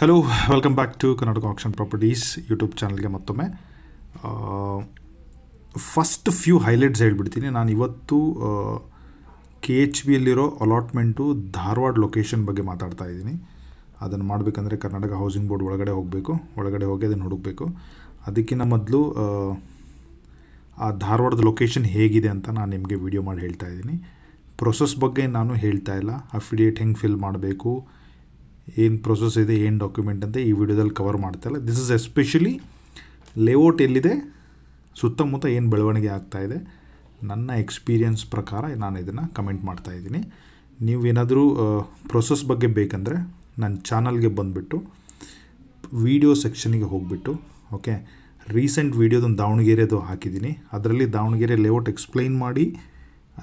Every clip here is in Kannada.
hello welcome back to Karnataka auction properties YouTube ಚಾನಲ್ಗೆ ಮತ್ತೊಮ್ಮೆ ಫಸ್ಟ್ ಫ್ಯೂ ಹೈಲೈಟ್ಸ್ ಹೇಳ್ಬಿಡ್ತೀನಿ ನಾನು ಇವತ್ತು ಕೆ ಎಚ್ ಬಿಯಲ್ಲಿರೋ ಅಲಾಟ್ಮೆಂಟು ಧಾರವಾಡ ಲೊಕೇಶನ್ ಬಗ್ಗೆ ಮಾತಾಡ್ತಾ ಇದ್ದೀನಿ ಅದನ್ನು ಮಾಡಬೇಕಂದ್ರೆ ಕರ್ನಾಟಕ ಹೌಸಿಂಗ್ ಬೋರ್ಡ್ ಒಳಗಡೆ ಹೋಗಬೇಕು ಒಳಗಡೆ ಹೋಗಿ ಅದನ್ನು ಹುಡುಕಬೇಕು ಅದಕ್ಕಿಂತ ಮೊದಲು ಆ ಧಾರವಾಡದ ಲೊಕೇಶನ್ ಹೇಗಿದೆ ಅಂತ ನಾನು ನಿಮಗೆ ವಿಡಿಯೋ ಮಾಡಿ ಹೇಳ್ತಾ ಇದ್ದೀನಿ ಪ್ರೊಸೆಸ್ ಬಗ್ಗೆ ನಾನು ಹೇಳ್ತಾ ಇಲ್ಲ ಅಫಿಡಿಯೇಟ್ ಹೆಂಗೆ ಫಿಲ್ ಮಾಡಬೇಕು ಏನು ಪ್ರೊಸೆಸ್ ಇದೆ ಏನು ಡಾಕ್ಯುಮೆಂಟ್ ಅಂತ ಈ ವಿಡಿಯೋದಲ್ಲಿ ಕವರ್ ಮಾಡ್ತಾ ಇಲ್ಲ ದಿಸ್ ಇಸ್ ಎಸ್ಪೆಷಲಿ ಲೇಔಟ್ ಎಲ್ಲಿದೆ ಸುತ್ತಮುತ್ತ ಏನು ಬೆಳವಣಿಗೆ ಆಗ್ತಾಯಿದೆ ನನ್ನ ಎಕ್ಸ್ಪೀರಿಯನ್ಸ್ ಪ್ರಕಾರ ನಾನು ಇದನ್ನು ಕಮೆಂಟ್ ಮಾಡ್ತಾಯಿದ್ದೀನಿ ನೀವು ಏನಾದರೂ ಪ್ರೊಸೆಸ್ ಬಗ್ಗೆ ಬೇಕಂದರೆ ನನ್ನ ಚಾನಲ್ಗೆ ಬಂದುಬಿಟ್ಟು ವಿಡಿಯೋ ಸೆಕ್ಷನಿಗೆ ಹೋಗಿಬಿಟ್ಟು ಓಕೆ ರೀಸೆಂಟ್ ವೀಡಿಯೋದೊಂದು ದಾವಣಗೆರೆದು ಹಾಕಿದ್ದೀನಿ ಅದರಲ್ಲಿ ದಾವಣಗೆರೆ ಲೇಔಟ್ ಎಕ್ಸ್ಪ್ಲೈನ್ ಮಾಡಿ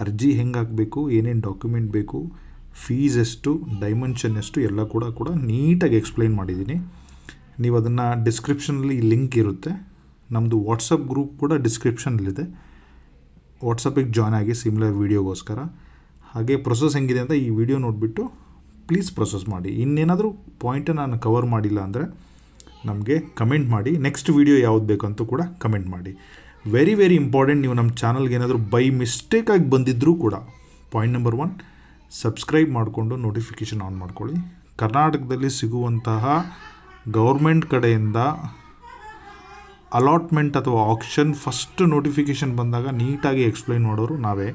ಅರ್ಜಿ ಹೆಂಗೆ ಹಾಕಬೇಕು ಏನೇನು ಡಾಕ್ಯುಮೆಂಟ್ ಬೇಕು ಫೀಸ್ ಎಷ್ಟು ಡೈಮೆನ್ಷನ್ ಎಷ್ಟು ಎಲ್ಲ ಕೂಡ ಕೂಡ ನೀಟಾಗಿ ಎಕ್ಸ್ಪ್ಲೈನ್ ಮಾಡಿದ್ದೀನಿ ನೀವು ಅದನ್ನು ಡಿಸ್ಕ್ರಿಪ್ಷನಲ್ಲಿ ಲಿಂಕ್ ಇರುತ್ತೆ ನಮ್ಮದು ವಾಟ್ಸಪ್ ಗ್ರೂಪ್ ಕೂಡ ಡಿಸ್ಕ್ರಿಪ್ಷನಲ್ಲಿದೆ ವಾಟ್ಸಪ್ಪಿಗೆ ಜಾಯ್ನ್ ಆಗಿ ಸಿಮ್ಲರ್ ವೀಡಿಯೋಗೋಸ್ಕರ ಹಾಗೆ ಪ್ರೊಸೆಸ್ ಹೆಂಗಿದೆ ಅಂತ ಈ ವಿಡಿಯೋ ನೋಡಿಬಿಟ್ಟು ಪ್ಲೀಸ್ ಪ್ರೊಸೆಸ್ ಮಾಡಿ ಇನ್ನೇನಾದರೂ ಪಾಯಿಂಟ್ ನಾನು ಕವರ್ ಮಾಡಿಲ್ಲ ಅಂದರೆ ನಮಗೆ ಕಮೆಂಟ್ ಮಾಡಿ ನೆಕ್ಸ್ಟ್ ವೀಡಿಯೋ ಯಾವ್ದು ಬೇಕಂತೂ ಕೂಡ ಕಮೆಂಟ್ ಮಾಡಿ ವೆರಿ ವೆರಿ ಇಂಪಾರ್ಟೆಂಟ್ ನೀವು ನಮ್ಮ ಚಾನಲ್ಗೆ ಏನಾದರೂ ಬೈ ಮಿಸ್ಟೇಕಾಗಿ ಬಂದಿದ್ದರೂ ಕೂಡ ಪಾಯಿಂಟ್ ನಂಬರ್ ಒನ್ ಸಬ್ಸ್ಕ್ರೈಬ್ ಮಾಡಿಕೊಂಡು ನೋಟಿಫಿಕೇಷನ್ ಆನ್ ಮಾಡ್ಕೊಳ್ಳಿ ಕರ್ನಾಟಕದಲ್ಲಿ ಸಿಗುವಂತಹ ಗೌರ್ಮೆಂಟ್ ಕಡೆಯಿಂದ ಅಲಾಟ್ಮೆಂಟ್ ಅಥವಾ ಆಕ್ಷನ್ ಫಸ್ಟ್ ನೋಟಿಫಿಕೇಷನ್ ಬಂದಾಗ ನೀಟಾಗಿ ಎಕ್ಸ್ಪ್ಲೈನ್ ಮಾಡೋರು ನಾವೇ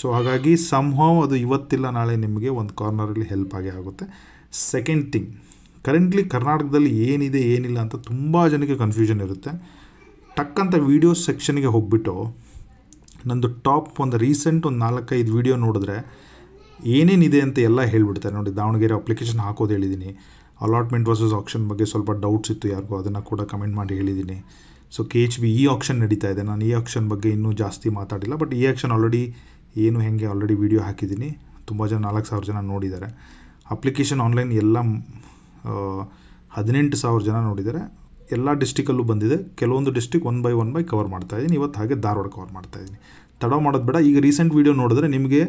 ಸೊ ಹಾಗಾಗಿ ಸಂಹವ್ ಅದು ಇವತ್ತಿಲ್ಲ ನಾಳೆ ನಿಮಗೆ ಒಂದು ಕಾರ್ನರಲ್ಲಿ ಹೆಲ್ಪ್ ಆಗೇ ಆಗುತ್ತೆ ಸೆಕೆಂಡ್ ಥಿಂಗ್ ಕರೆಂಟ್ಲಿ ಕರ್ನಾಟಕದಲ್ಲಿ ಏನಿದೆ ಏನಿಲ್ಲ ಅಂತ ತುಂಬ ಜನಕ್ಕೆ ಕನ್ಫ್ಯೂಷನ್ ಇರುತ್ತೆ ಟಕ್ಕಂತ ವೀಡಿಯೋ ಸೆಕ್ಷನ್ಗೆ ಹೋಗ್ಬಿಟ್ಟು ನಂದು ಟಾಪ್ ಒಂದು ರೀಸೆಂಟ್ ಒಂದು ನಾಲ್ಕೈದು ವೀಡಿಯೋ ನೋಡಿದ್ರೆ ಏನೇನಿದೆ ಅಂತ ಎಲ್ಲ ಹೇಳಿಬಿಡ್ತಾರೆ ನೋಡಿ ದಾವಣಗೆರೆ ಅಪ್ಲಿಕೇಶನ್ ಹಾಕೋದು ಹೇಳಿದ್ದೀನಿ ಅಲಾಟ್ಮೆಂಟ್ ವರ್ಸಸ್ ಆಪ್ಷನ್ ಬಗ್ಗೆ ಸ್ವಲ್ಪ ಡೌಟ್ಸ್ ಇತ್ತು ಯಾರಿಗೂ ಅದನ್ನು ಕೂಡ ಕಮೆಂಟ್ ಮಾಡಿ ಹೇಳಿದ್ದೀನಿ ಸೊ ಕೆ ಎಚ್ ಬಿ ಈ ಆಪ್ಷನ್ ನಡೀತಾ ಇದೆ ನಾನು ಈ ಆಪ್ಷನ್ ಬಗ್ಗೆ ಇನ್ನೂ ಜಾಸ್ತಿ ಮಾತಾಡಿಲ್ಲ ಬಟ್ ಈ ಆಪ್ಷನ್ ಆಲ್ರೆಡಿ ಏನು ಹೇಗೆ ಆಲ್ರೆಡಿ ವೀಡಿಯೋ ಹಾಕಿದ್ದೀನಿ ತುಂಬ ಜನ ನಾಲ್ಕು ಸಾವಿರ ಜನ ನೋಡಿದ್ದಾರೆ ಅಪ್ಲಿಕೇಶನ್ ಆನ್ಲೈನ್ ಎಲ್ಲ ಹದಿನೆಂಟು ಸಾವಿರ ಜನ ನೋಡಿದ್ದಾರೆ ಎಲ್ಲ ಡಿಸ್ಟಿಕಲ್ಲೂ ಬಂದಿದೆ ಕೆಲವೊಂದು district one by one by cover ಮಾಡ್ತಾ ಇದ್ದೀನಿ ಇವತ್ತು ಹಾಗೆ ಧಾರವಾಡ ಕವರ್ ಮಾಡ್ತಾ ಇದ್ದೀನಿ ತಡ ಮಾಡೋದು ಬೇಡ ಈಗ ರೀಸೆಂಟ್ ವೀಡಿಯೋ ನೋಡಿದ್ರೆ ನಿಮಗೆ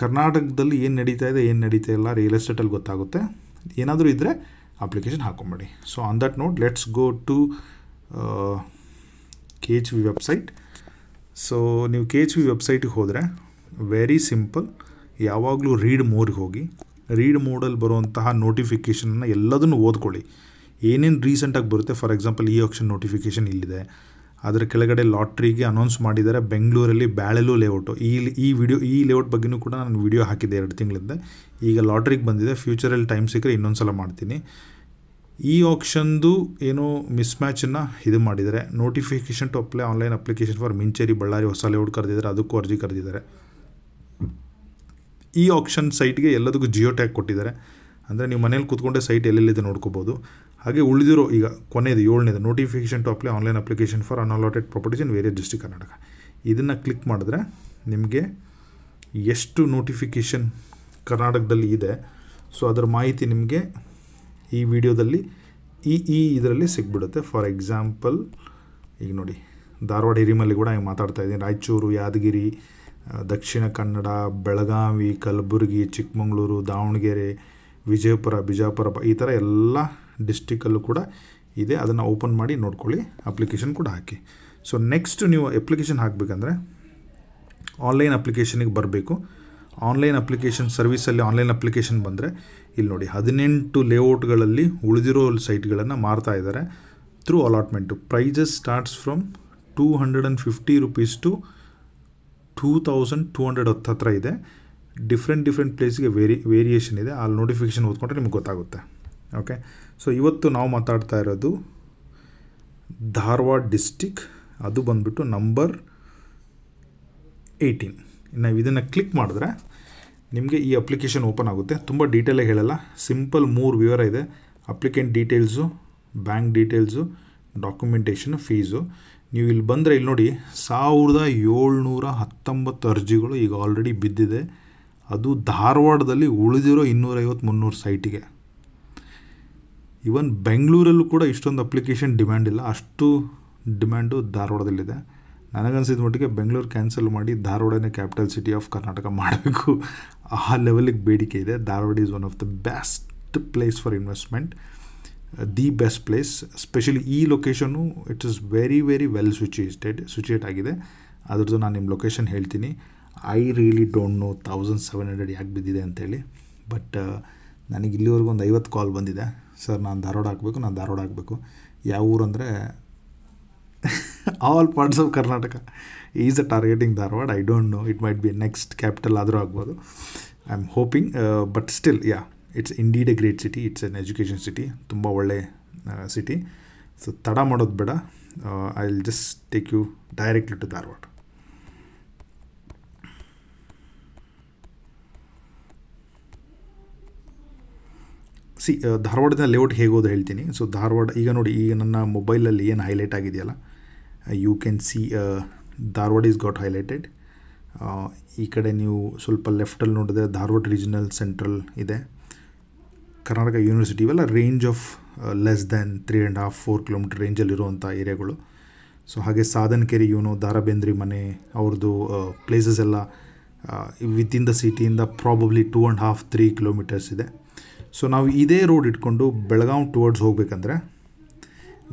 ಕರ್ನಾಟಕದಲ್ಲಿ ಏನು ನಡೀತಾ ಇದೆ ಏನು ನಡೀತಾ ಇಲ್ಲ ರಿಯಲ್ ಎಸ್ಟೇಟಲ್ಲಿ ಗೊತ್ತಾಗುತ್ತೆ ಏನಾದರೂ ಇದ್ದರೆ ಅಪ್ಲಿಕೇಶನ್ ಹಾಕೊಂಬೇಡಿ so on that note let's go to K H V website so ನೀವು ಕೆ ಎಚ್ ವಿ ವೆಬ್ಸೈಟಿಗೆ ಹೋದರೆ ವೆರಿ ಸಿಂಪಲ್ ಯಾವಾಗಲೂ ರೀಡ್ ಮೋಡ್ಗೆ ಹೋಗಿ ರೀಡ್ ಮೋಡಲ್ಲಿ ಬರುವಂತಹ ನೋಟಿಫಿಕೇಷನನ್ನು ಎಲ್ಲದನ್ನು ಓದ್ಕೊಳ್ಳಿ ಏನೇನು ರೀಸೆಂಟಾಗಿ ಬರುತ್ತೆ ಫಾರ್ ಎಕ್ಸಾಂಪಲ್ ಈ ಆಪ್ಷನ್ ನೋಟಿಫಿಕೇಷನ್ ಇಲ್ಲಿದೆ ಅದರ ಕೆಳಗಡೆ ಲಾಟ್ರಿಗೆ ಅನೌನ್ಸ್ ಮಾಡಿದ್ದಾರೆ ಬೆಂಗಳೂರಲ್ಲಿ ಬ್ಯಾಳೆಲು ಲೇಔಟು ಈ ಈ ವಿಡಿಯೋ ಈ ಲೇಔಟ್ ಬಗ್ಗೆಯೂ ಕೂಡ ನಾನು ವಿಡಿಯೋ ಹಾಕಿದ್ದೆ ಎರಡು ತಿಂಗಳಿಂದ ಈಗ ಲಾಟ್ರಿಗೆ ಬಂದಿದೆ ಫ್ಯೂಚರಲ್ಲಿ ಟೈಮ್ ಸಿಕ್ಕರೆ ಇನ್ನೊಂದು ಸಲ ಮಾಡ್ತೀನಿ ಈ ಆಪ್ಷನ್ದು ಏನೋ ಮಿಸ್ ಮ್ಯಾಚನ್ನು ಇದು ಮಾಡಿದ್ದಾರೆ notification to apply online application for Mincheri Ballari ಹೊಸ ಲೇಔಟ್ ಕರೆದಿದ್ದಾರೆ ಅದಕ್ಕೂ ಅರ್ಜಿ ಕರೆದಿದ್ದಾರೆ ಈ ಆಪ್ಷನ್ ಸೈಟ್ಗೆ ಎಲ್ಲದಕ್ಕೂ ಜಿಯೋ ಟ್ಯಾಗ್ ಕೊಟ್ಟಿದ್ದಾರೆ ಅಂದರೆ ನೀವು ಮನೇಲಿ ಕೂತ್ಕೊಂಡೆ ಸೈಟ್ ಎಲ್ಲೆಲ್ಲಿದೆ ನೋಡ್ಕೋಬೋದು ಹಾಗೆ ಉಳಿದಿರೋ ಈಗ ಕೊನೆಯದು ಏಳನೇದು notification to apply online application for unallotted properties in various district Karnataka ಇದನ್ನು ಕ್ಲಿಕ್ ಮಾಡಿದ್ರೆ ನಿಮಗೆ ಎಷ್ಟು ನೋಟಿಫಿಕೇಷನ್ ಕರ್ನಾಟಕದಲ್ಲಿ ಇದೆ ಸೊ ಅದರ ಮಾಹಿತಿ ನಿಮಗೆ ಈ ವಿಡಿಯೋದಲ್ಲಿ ಈ ಈ ಇದರಲ್ಲಿ ಸಿಕ್ಬಿಡುತ್ತೆ ಫಾರ್ ಎಕ್ಸಾಂಪಲ್ ಈಗ ನೋಡಿ ಧಾರವಾಡ ಹಿರಿಮಲ್ಲಿ ಕೂಡ ಹಿಂಗೆ ಮಾತಾಡ್ತಾ ಇದ್ದೀನಿ ರಾಯಚೂರು ಯಾದಗಿರಿ ದಕ್ಷಿಣ ಕನ್ನಡ ಬೆಳಗಾವಿ ಕಲಬುರಗಿ ಚಿಕ್ಕಮಗಳೂರು ದಾವಣಗೆರೆ ವಿಜಯಪುರ ಬಿಜಾಪುರ ಈ ಥರ ಎಲ್ಲ ಡಿಸ್ಟಿಕಲ್ಲೂ ಕೂಡ ಇದೆ ಅದನ್ನು ಓಪನ್ ಮಾಡಿ ನೋಡ್ಕೊಳ್ಳಿ ಅಪ್ಲಿಕೇಶನ್ ಕೂಡ ಹಾಕಿ ಸೊ ನೆಕ್ಸ್ಟ್ ನೀವು ಅಪ್ಲಿಕೇಶನ್ ಹಾಕಬೇಕಂದ್ರೆ ಆನ್ಲೈನ್ ಅಪ್ಲಿಕೇಶನಿಗೆ ಬರಬೇಕು ಆನ್ಲೈನ್ ಅಪ್ಲಿಕೇಶನ್ ಸರ್ವಿಸಲ್ಲಿ ಆನ್ಲೈನ್ ಅಪ್ಲಿಕೇಶನ್ ಬಂದರೆ ಇಲ್ಲಿ ನೋಡಿ ಹದಿನೆಂಟು ಲೇಔಟ್ಗಳಲ್ಲಿ ಉಳಿದಿರೋ ಸೈಟ್ಗಳನ್ನು ಮಾರ್ತಾ ಇದ್ದಾರೆ through allotment prices starts from two hundred and fifty rupees to two thousand two hundred ಹತ್ತತ್ರ ಇದೆ ಡಿಫ್ರೆಂಟ್ ಡಿಫ್ರೆಂಟ್ ಪ್ಲೇಸ್ಗೆ ವೇರಿ ವೇರಿಯೇಷನ್ ಇದೆ ಅಲ್ಲಿ ನೋಟಿಫಿಕೇಷನ್ ಓದ್ಕೊಂಡ್ರೆ ನಿಮ್ಗೆ ಗೊತ್ತಾಗುತ್ತೆ ಓಕೆ ಸೊ ಇವತ್ತು ನಾವು ಮಾತಾಡ್ತಾ ಇರೋದು ಧಾರವಾಡ ಡಿಸ್ಟಿಕ್ ಅದು ಬಂದುಬಿಟ್ಟು ನಂಬರ್ ಏಯ್ಟೀನ್ ನಾವು ಇದನ್ನು ಕ್ಲಿಕ್ ಮಾಡಿದ್ರೆ ನಿಮಗೆ ಈ ಅಪ್ಲಿಕೇಶನ್ ಓಪನ್ ಆಗುತ್ತೆ ತುಂಬ ಡೀಟೇಲಾಗಿ ಹೇಳಲ್ಲ ಸಿಂಪಲ್ ಮೂರು ವಿವರ ಇದೆ applicant details bank details documentation fees ನೀವು ಇಲ್ಲಿ ಬಂದರೆ ಇಲ್ಲಿ ನೋಡಿ ಸಾವಿರದ ಏಳ್ನೂರ ಹತ್ತೊಂಬತ್ತು ಅರ್ಜಿಗಳು ಈಗ ಆಲ್ರೆಡಿ ಬಿದ್ದಿದೆ ಅದು ಧಾರವಾಡದಲ್ಲಿ ಉಳಿದಿರೋ ಇನ್ನೂರೈವತ್ತು ಮುನ್ನೂರು ಸೈಟಿಗೆ ಇವನ್ ಬೆಂಗಳೂರಲ್ಲೂ ಕೂಡ ಇಷ್ಟೊಂದು ಅಪ್ಲಿಕೇಶನ್ ಡಿಮ್ಯಾಂಡ್ ಇಲ್ಲ ಅಷ್ಟು ಡಿಮ್ಯಾಂಡು ಧಾರವಾಡದಲ್ಲಿದೆ ನನಗನ್ಸಿದ ಮಟ್ಟಿಗೆ ಬೆಂಗಳೂರು ಕ್ಯಾನ್ಸಲ್ ಮಾಡಿ ಧಾರವಾಡನೇ ಕ್ಯಾಪಿಟಲ್ ಸಿಟಿ ಆಫ್ ಕರ್ನಾಟಕ ಮಾಡಬೇಕು ಆ ಲೆವೆಲಿಗೆ ಬೇಡಿಕೆ ಇದೆ Dharwad is one of the best place for investment the best place specially ಈ location it is very very well situated situate ಆಗಿದೆ ಅದ್ರದ್ದು ನಾನು ನಿಮ್ಮ ಲೊಕೇಶನ್ ಹೇಳ್ತೀನಿ I really don't know thousand seven hundred ಯಾಕೆ ಬಿದ್ದಿದೆ ಅಂತೇಳಿ ಬಟ್ uh, ನನಗೆ ಇಲ್ಲಿವರೆಗೂ ಒಂದು ಐವತ್ತು ಕಾಲ್ ಬಂದಿದೆ ಸರ್ ನಾನು ಧಾರವಾಡ ಹಾಕಬೇಕು ನಾನು ಧಾರವಾಡ ಹಾಕಬೇಕು ಯಾವ ಊರು ಅಂದರೆ all parts of Karnataka is a targeting Dharwad I don't know it might be next capital ಆದರೂ ಆಗ್ಬೋದು I am hoping but still yeah it's indeed a great city it's an education city ತುಂಬ ಒಳ್ಳೆ ಸಿಟಿ uh, ಸೊ ತಡ ಮಾಡೋದು ಬೇಡ I will just take you directly to Dharwad see ಧಾರವಾಡದ ಲೇಔಟ್ ಹೇಗೋದು ಹೇಳ್ತೀನಿ ಸೊ ಧಾರವಾಡ ಈಗ ನೋಡಿ ಈಗ ನನ್ನ ಮೊಬೈಲಲ್ಲಿ ಏನು ಹೈಲೈಟ್ ಆಗಿದೆಯಲ್ಲ you can see Dharwad is got highlighted ಈ ಕಡೆ ನೀವು ಸ್ವಲ್ಪ ಲೆಫ್ಟಲ್ಲಿ ನೋಡಿದ್ರೆ ಧಾರವಾಡ ರೀಜನಲ್ ಸೆಂಟ್ರಲ್ ಇದೆ ಕರ್ನಾಟಕ ಯೂನಿವರ್ಸಿಟಿ ಇವೆಲ್ಲ range of less than three and half four kilometer ರೇಂಜಲ್ಲಿರುವಂಥ ಏರಿಯಾಗಳು ಸೊ ಹಾಗೆ ಸಾಧನಕೇರಿ ಯೂನು ದಾರಾಬೇಂದ್ರಿ ಮನೆ ಅವ್ರದ್ದು ಪ್ಲೇಸಸ್ ಎಲ್ಲ ವಿತಿನ್ ದ ಸಿಟಿಯಿಂದ probably two and half three kilometers ಇದೆ ಸೊ ನಾವು ಇದೇ ರೋಡ್ ಇಟ್ಕೊಂಡು ಬೆಳಗಾವ್ ಟುವರ್ಡ್ಸ್ ಹೋಗಬೇಕಂದ್ರೆ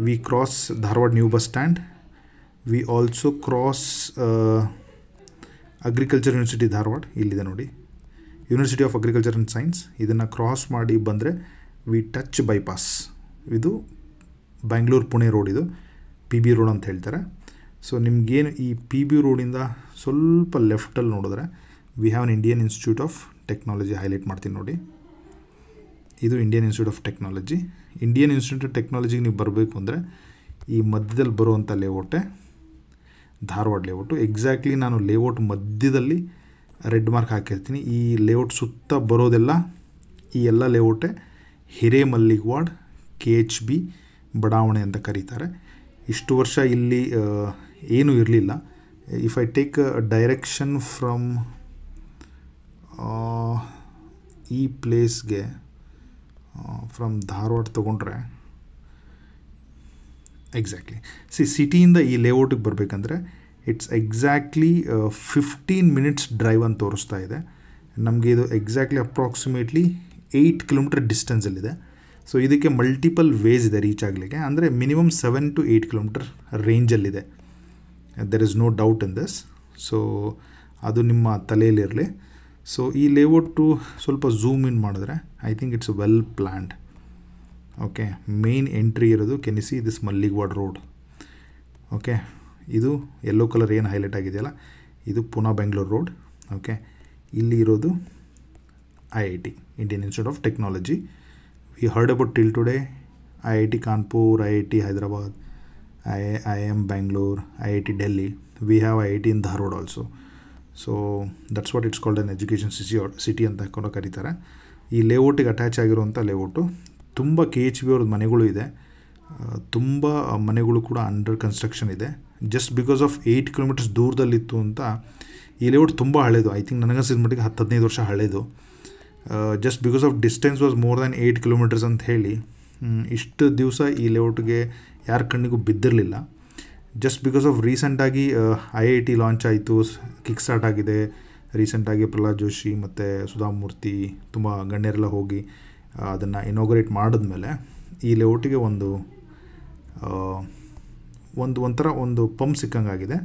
we cross Dharwad new bus stand we also cross agriculture university Dharwad ಇಲ್ಲಿದೆ ನೋಡಿ university of agriculture and science ಇದನ್ನು ಕ್ರಾಸ್ ಮಾಡಿ ಬಂದರೆ ವಿ ಟಚ್ ಬೈಪಾಸ್ ಇದು ಬ್ಯಾಂಗ್ಳೂರು ಪುಣೆ ರೋಡ್ ಇದು ಪಿ ಬಿ ರೋಡ್ ಅಂತ ಹೇಳ್ತಾರೆ ಸೊ ನಿಮಗೇನು ಈ ಪಿ ಬಿ ರೋಡಿಂದ ಸ್ವಲ್ಪ ಲೆಫ್ಟಲ್ಲಿ ನೋಡಿದ್ರೆ we have an Indian institute of technology highlight ಮಾಡ್ತೀನಿ ನೋಡಿ ಇದು Indian institute of technology Indian institute of ಟೆಕ್ನಾಲಜಿಗೆ ನೀವು ಬರಬೇಕು ಅಂದರೆ ಈ ಮಧ್ಯದಲ್ಲಿ ಬರುವಂಥ ಲೇಔಟೆ ಧಾರವಾಡ ಲೇಔಟು ಎಕ್ಸಾಕ್ಟ್ಲಿ ನಾನು ಲೇಔಟ್ ಮಧ್ಯದಲ್ಲಿ ರೆಡ್ ಮಾರ್ಕ್ ಹಾಕಿರ್ತೀನಿ ಈ ಲೇಔಟ್ ಸುತ್ತ ಬರೋದೆಲ್ಲ ಈ ಎಲ್ಲ ಲೇಔಟೆ ಹಿರೇಮಲ್ಲಿಗ್ವಾಡ್ ಕೆ ಎಚ್ ಬಿ ಬಡಾವಣೆ ಅಂತ ಕರೀತಾರೆ ಇಷ್ಟು ವರ್ಷ ಇಲ್ಲಿ ಏನೂ ಇರಲಿಲ್ಲ if I take direction from ಈ ಪ್ಲೇಸ್ಗೆ ಫ್ರಮ್ ಧಾರವಾಡ ತೊಗೊಂಡ್ರೆ ಎಕ್ಸಾಕ್ಟ್ಲಿ ಸಿ ಸಿಟಿಯಿಂದ ಈ ಲೇಔಟಿಗೆ ಬರಬೇಕಂದ್ರೆ it's exactly fifteen minutes drive ಅಂತ ತೋರಿಸ್ತಾ ಇದೆ ನಮಗೆ ಇದು ಎಕ್ಸಾಕ್ಟ್ಲಿ ಅಪ್ರಾಕ್ಸಿಮೇಟ್ಲಿ ಏಯ್ಟ್ ಕಿಲೋಮೀಟರ್ ಡಿಸ್ಟೆನ್ಸಲ್ಲಿದೆ ಸೊ ಇದಕ್ಕೆ ಮಲ್ಟಿಪಲ್ ವೇಸ್ ಇದೆ ರೀಚ್ ಆಗಲಿಕ್ಕೆ ಅಂದರೆ minimum seven to eight kilometer ರೇಂಜಲ್ಲಿದೆ there is no doubt in this so ಅದು ನಿಮ್ಮ ತಲೆಯಲ್ಲಿರಲಿ ಸೊ ಈ ಲೇಔಟು ಸ್ವಲ್ಪ ಝೂಮ್ ಇನ್ ಮಾಡಿದ್ರೆ I think it's well planned okay main entry ಇರೋದು ಕೆನಿಸಿ ದಿಸ್ ಮಲ್ಲಿಗ್ವಾಡ್ ರೋಡ್ ಓಕೆ ಇದು ಯೆಲ್ಲೋ ಕಲರ್ ಏನು ಹೈಲೈಟ್ ಆಗಿದೆಯಲ್ಲ ಇದು ಪುನಾ ಬೆಂಗಳೂರು ರೋಡ್ ಓಕೆ ಇಲ್ಲಿ ಇರೋದು I I T Indian institute of technology we heard about till today I I T Kanpur I I T Hyderabad I I M Bangalore I I T Delhi we have I I T in Dharwad also so that's what it's called an education ಸಿಸಿ ಸಿಟಿ ಅಂತ ಹಾಕೊಂಡು ಕರೀತಾರೆ ಈ ಲೇಔಟಿಗೆ ಅಟ್ಯಾಚ್ ಆಗಿರುವಂಥ ಲೇಔಟು ತುಂಬ ಕೆ ಎಚ್ ಬಿ ಅವ್ರದ್ದು ಮನೆಗಳು ಇದೆ ತುಂಬ ಮನೆಗಳು ಕೂಡ ಅಂಡರ್ ಕನ್ಸ್ಟ್ರಕ್ಷನ್ ಇದೆ just because of eight kilometers ದೂರದಲ್ಲಿತ್ತು ಅಂತ ಈ ಲೇಔಟ್ ತುಂಬ ಹಳೇದು ಐ ಥಿಂಕ್ ನನಗನ್ಸಿದ ಮಟ್ಟಿಗೆ ಹತ್ತು ಹದಿನೈದು ವರ್ಷ ಹಳೇದು just because of distance was more than eight kilometers ಅಂತ ಹೇಳಿ ಇಷ್ಟು ದಿವಸ ಈ ಲೇಔಟ್ಗೆ ಯಾರ ಕಣ್ಣಿಗೂ ಬಿದ್ದಿರಲಿಲ್ಲ ಜಸ್ಟ್ ಬಿಕಾಸ್ ಆಫ್ ರೀಸೆಂಟಾಗಿ ಐ ಐ ಟಿ ಲಾಂಚ್ ಆಯಿತು ಕಿಕ್ ಸ್ಟಾರ್ಟ್ ಆಗಿದೆ ರೀಸೆಂಟಾಗಿ ಪ್ರಹ್ಲಾದ್ ಜೋಶಿ ಮತ್ತು ಸುಧಾಮೂರ್ತಿ ತುಂಬ ಗಣ್ಯರೆಲ್ಲ ಹೋಗಿ ಅದನ್ನು ಇನಾಗ್ರೇಟ್ ಮಾಡಿದ್ಮೇಲೆ ಈ ಲೇಔಟಿಗೆ ಒಂದು ಒಂದು ಒಂಥರ ಒಂದು ಪಂಪ್ ಸಿಕ್ಕಂಗಾಗಿದೆ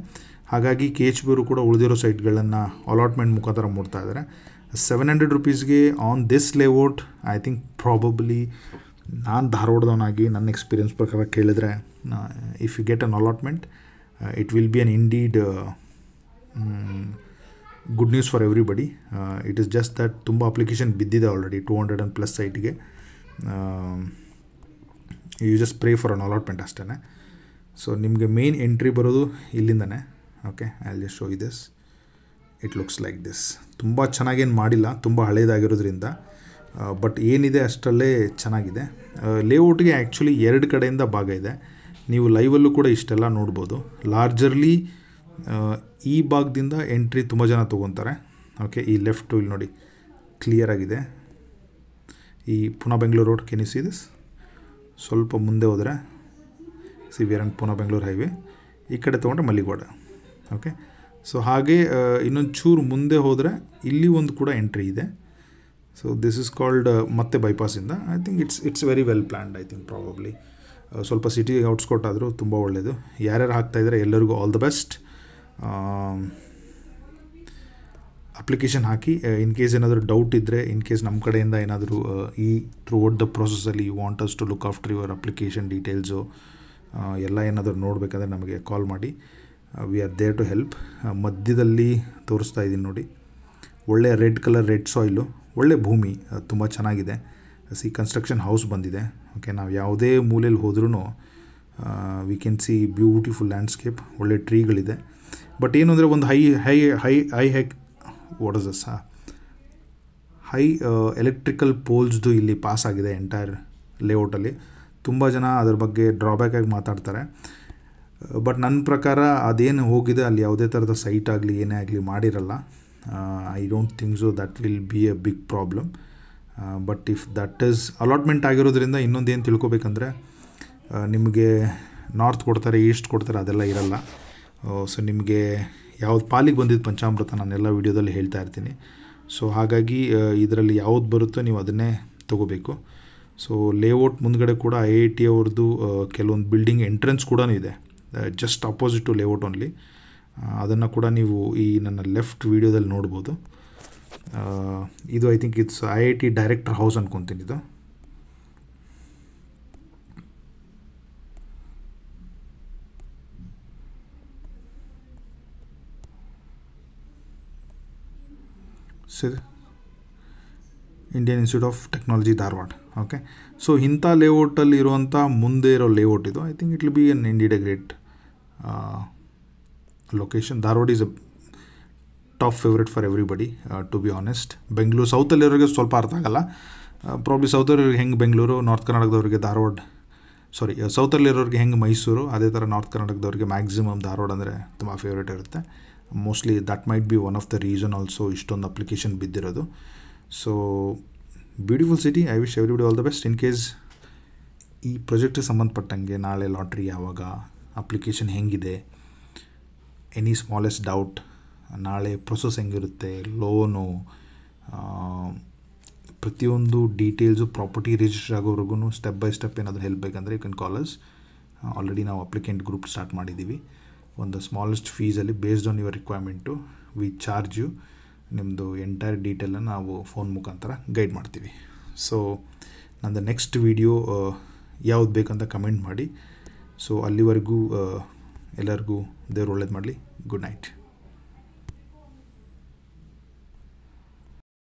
ಹಾಗಾಗಿ ಕೆ ಎಚ್ ಬಿರು ಕೂಡ ಉಳಿದಿರೋ ಸೈಟ್ಗಳನ್ನು ಅಲಾಟ್ಮೆಂಟ್ ಮುಖಾಂತರ ಮೂಡ್ತಾ ಇದ್ದಾರೆ ಸೆವೆನ್ ಹಂಡ್ರೆಡ್ ರುಪೀಸ್ಗೆ on this layout I think probably ನಾನು ಧಾರವಾಡದವನಾಗಿ ನನ್ನ ಎಕ್ಸ್ಪೀರಿಯನ್ಸ್ ಪ್ರಕಾರ ಕೇಳಿದ್ರೆ Uh, if you get an allotment, uh, it will be an indeed um, good news for everybody it is just that ತುಂಬ ಅಪ್ಲಿಕೇಶನ್ ಬಿದ್ದಿದೆ already two hundred and plus ಐಟಿಗೆ you pray for an allotment ಅಷ್ಟೇ ಸೊ ನಿಮಗೆ ಮೇಯ್ನ್ ಎಂಟ್ರಿ ಬರೋದು ಇಲ್ಲಿಂದನೇ okay I just show this it looks like this ತುಂಬ ಚೆನ್ನಾಗೇನು ಮಾಡಿಲ್ಲ ತುಂಬ ಹಳೇದಾಗಿರೋದ್ರಿಂದ ಬಟ್ uh, ಏನಿದೆ ಅಷ್ಟರಲ್ಲೇ ಚೆನ್ನಾಗಿದೆ ಲೇಔಟ್ಗೆ ಆ್ಯಕ್ಚುಲಿ ಎರಡು ಕಡೆಯಿಂದ ಭಾಗ ಇದೆ ನೀವು ಲೈವಲ್ಲೂ ಕೂಡ ಇಷ್ಟೆಲ್ಲ ನೋಡ್ಬೋದು ಲಾರ್ಜರ್ಲಿ ಈ ಭಾಗದಿಂದ ಎಂಟ್ರಿ ತುಂಬ ಜನ ತೊಗೊತಾರೆ ಓಕೆ ಈ ಲೆಫ್ಟು ಇಲ್ಲಿ ನೋಡಿ ಕ್ಲಿಯರ್ ಆಗಿದೆ ಈ ಪುನಃ ಬೆಂಗಳೂರು ರೋಡ್ ಕೆನಿಸಿ ಸ್ವಲ್ಪ ಮುಂದೆ ಹೋದರೆ C V and Pune Bengaluru highway ಈ ಕಡೆ ತೊಗೊಂಡ್ರೆ ಮಲ್ಲಿಗೋಡ ಓಕೆ ಸೊ ಹಾಗೆ ಇನ್ನೊಂದು ಚೂರು ಮುಂದೆ ಹೋದರೆ ಇಲ್ಲಿ ಒಂದು ಕೂಡ ಎಂಟ್ರಿ ಇದೆ ಸೊ ದಿಸ್ ಇಸ್ ಕಾಲ್ಡ್ ಮತ್ತೆ ಬೈಪಾಸಿಂದ I think it's it's very well planned I think probably ಸ್ವಲ್ಪ ಸಿಟಿ ಔಟ್ಸ್ಕೋಟ್ ಆದರೂ ತುಂಬ ಒಳ್ಳೆಯದು ಯಾರ್ಯಾರು ಹಾಕ್ತಾಯಿದ್ರೆ ಎಲ್ಲರಿಗೂ ಆಲ್ ದ ಬೆಸ್ಟ್ ಅಪ್ಲಿಕೇಶನ್ ಹಾಕಿ ಇನ್ ಕೇಸ್ ಏನಾದರೂ ಡೌಟ್ ಇದ್ದರೆ ಇನ್ ಕೇಸ್ ನಮ್ಮ ಕಡೆಯಿಂದ ಏನಾದರೂ ಈ ಔಟ್ ದ ಪ್ರೊಸೆಸಲ್ಲಿ you want us to look after your application details ಎಲ್ಲ ಏನಾದರೂ ನೋಡಬೇಕಂದ್ರೆ ನಮಗೆ ಕಾಲ್ ಮಾಡಿ we are there to help ಮಧ್ಯದಲ್ಲಿ ತೋರಿಸ್ತಾ ಇದ್ದೀನಿ ನೋಡಿ ಒಳ್ಳೆಯ ರೆಡ್ ಕಲರ್ ರೆಡ್ ಸಾಯಿಲು ಒಳ್ಳೆ ಭೂಮಿ ತುಂಬ ಚೆನ್ನಾಗಿದೆ ಸಿ ಕನ್ಸ್ಟ್ರಕ್ಷನ್ ಹೌಸ್ ಬಂದಿದೆ ಓಕೆ ನಾವು ಯಾವುದೇ ಮೂಲೆಯಲ್ಲಿ ಹೋದ್ರೂ we can see beautiful landscape ಒಳ್ಳೆ ಟ್ರೀಗಳಿದೆ ಬಟ್ ಏನು ಅಂದರೆ ಒಂದು ಹೈ ಹೈ ಹೈ ಹೈ ಹ್ಯಾಕ್ ಸಹ ಹೈ ಎಲೆಕ್ಟ್ರಿಕಲ್ ಪೋಲ್ಸ್ದು ಇಲ್ಲಿ ಪಾಸ್ ಆಗಿದೆ ಎಂಟೈರ್ ಲೇಔಟಲ್ಲಿ ತುಂಬ ಜನ ಅದ್ರ ಬಗ್ಗೆ ಡ್ರಾಬ್ಯಾಕ್ ಆಗಿ ಮಾತಾಡ್ತಾರೆ ಬಟ್ ನನ್ನ ಪ್ರಕಾರ ಅದೇನು ಹೋಗಿದೆ ಅಲ್ಲಿ ಯಾವುದೇ ಥರದ ಸೈಟ್ ಆಗಲಿ ಏನೇ ಆಗಲಿ ಮಾಡಿರಲ್ಲ I don't think so that will be a big problem but if that is allotment ಆಗಿರೋದ್ರಿಂದ ಇನ್ನೊಂದು ಏನು ತಿಳ್ಕೊಬೇಕಂದ್ರೆ ನಿಮಗೆ ನಾರ್ತ್ ಕೊಡ್ತಾರೆ ಈಸ್ಟ್ ಕೊಡ್ತಾರೆ ಅದೆಲ್ಲ ಇರಲ್ಲ ಸೊ ನಿಮಗೆ ಯಾವ್ದು ಪಾಲಿಗೆ ಬಂದಿದ್ದು ಪಂಚಾಮೃತ ನಾನೆಲ್ಲ ವೀಡಿಯೋದಲ್ಲಿ ಹೇಳ್ತಾ ಇರ್ತೀನಿ ಸೊ ಹಾಗಾಗಿ ಇದರಲ್ಲಿ ಯಾವ್ದು ಬರುತ್ತೋ ನೀವು ಅದನ್ನೇ ತಗೋಬೇಕು ಸೊ ಲೇಔಟ್ ಮುಂದ್ಗಡೆ ಕೂಡ ಐ ಐ ಟಿ ಅವ್ರದ್ದು ಕೆಲವೊಂದು ಬಿಲ್ಡಿಂಗ್ ಎಂಟ್ರೆನ್ಸ್ ಕೂಡ ಇದೆ just opposite to layout only ಅದನ್ನು ಕೂಡ ನೀವು ಈ ನನ್ನ ಲೆಫ್ಟ್ ವೀಡಿಯೋದಲ್ಲಿ ನೋಡ್ಬೋದು ಇದು I think it's I I T director house ಅನ್ಕೊತೀನಿ ಇದು ಸರಿ Indian institute of technology Dharwad okay so ಇಂಥ ಲೇಔಟಲ್ಲಿ ಇರುವಂಥ ಮುಂದೆ ಇರೋ ಲೇಔಟ್ ಇದು I think it will be an indeed a great location Dharwad is a top favourite for everybody to be honest Bengaluru ಸೌತಲ್ಲಿರೋರಿಗೆ ಸ್ವಲ್ಪ ಅರ್ಥ ಆಗಲ್ಲ ಪ್ರಾಬ್ಲಿ ಸೌತಲ್ಲಿ ಹೆಂಗೆ ಬೆಂಗಳೂರು ನಾರ್ತ್ ಕರ್ನಾಟಕದವ್ರಿಗೆ ಧಾರವಾಡ ಸಾರಿ ಸೌತಲ್ಲಿರೋರಿಗೆ ಹೆಂಗೆ ಮೈಸೂರು ಅದೇ ಥರ ನಾರ್ತ್ ಕರ್ನಾಟಕದವ್ರಿಗೆ ಮ್ಯಾಕ್ಸಿಮಮ್ ಧಾರವಾಡ ಅಂದರೆ ತುಂಬ ಫೇವ್ರೇಟ್ ಇರುತ್ತೆ mostly that might be one of the reason also ಇಷ್ಟೊಂದು ಅಪ್ಲಿಕೇಶನ್ ಬಿದ್ದಿರೋದು so beautiful city I wish everybody all the best in case ಈ ಪ್ರೊಜೆಕ್ಟಿಗೆ ಸಂಬಂಧಪಟ್ಟಂಗೆ ನಾಳೆ ಲಾಟ್ರಿ ಯಾವಾಗ ಅಪ್ಲಿಕೇಶನ್ ಹೆಂಗಿದೆ ಎನಿ ಸ್ಮಾಲೆಸ್ಟ್ ಡೌಟ್ ನಾಳೆ ಪ್ರೊಸೆಸ್ ಹೆಂಗಿರುತ್ತೆ ಲೋನು ಪ್ರತಿಯೊಂದು ಡೀಟೇಲ್ಸು ಪ್ರಾಪರ್ಟಿ ರಿಜಿಸ್ಟರ್ ಆಗೋವರೆಗೂ ಸ್ಟೆಪ್ ಬೈ ಸ್ಟೆಪ್ ಏನಾದರೂ ಹೆಲ್ಪ್ ಬೇಕಂದರೆ ಯು ಕ್ಯಾನ್ ಕಾಲರ್ಸ್ ಆಲ್ರೆಡಿ ನಾವು ಅಪ್ಲಿಕೆಂಟ್ ಗ್ರೂಪ್ ಸ್ಟಾರ್ಟ್ ಮಾಡಿದ್ದೀವಿ ಒಂದು ಸ್ಮಾಲೆಸ್ಟ್ ಫೀಸಲ್ಲಿ based on your requirement we charge you ನಿಮ್ಮದು ಎಂಟೈರ್ ಡೀಟೇಲನ್ನು ನಾವು ಫೋನ್ ಮುಖಾಂತರ ಗೈಡ್ ಮಾಡ್ತೀವಿ ಸೊ ನಂದು ನೆಕ್ಸ್ಟ್ ವಿಡಿಯೋ ಯಾವ್ದು ಬೇಕಂತ ಕಮೆಂಟ್ ಮಾಡಿ ಸೊ ಅಲ್ಲಿವರೆಗೂ ಎಲ್ಲರಿಗೂ ದೇವ್ರು ಒಳ್ಳೇದು ಮಾಡಲಿ ಗುಡ್ ನೈಟ್